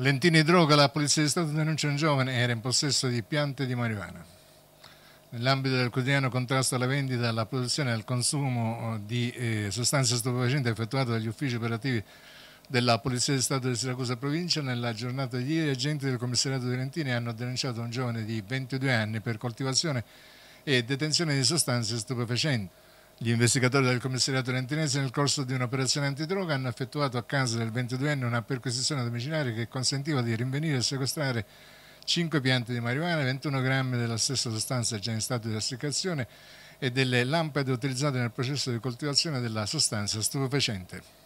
Lentini droga, la Polizia di Stato denuncia un giovane era in possesso di piante di marijuana. Nell'ambito del quotidiano contrasto alla vendita, alla produzione e al consumo eh, di eh, sostanze stupefacenti effettuato dagli uffici operativi della Polizia di Stato di Siracusa Provincia, nella giornata di ieri agenti del commissariato di Lentini hanno denunciato un giovane di 22 anni per coltivazione e detenzione di sostanze stupefacenti. Gli investigatori del commissariato lentinese nel corso di un'operazione antidroga hanno effettuato a casa del 22enne una perquisizione domiciliare che consentiva di rinvenire e sequestrare 5 piante di marijuana, 21 grammi della stessa sostanza già in stato di rassiccazione e delle lampade utilizzate nel processo di coltivazione della sostanza stupefacente.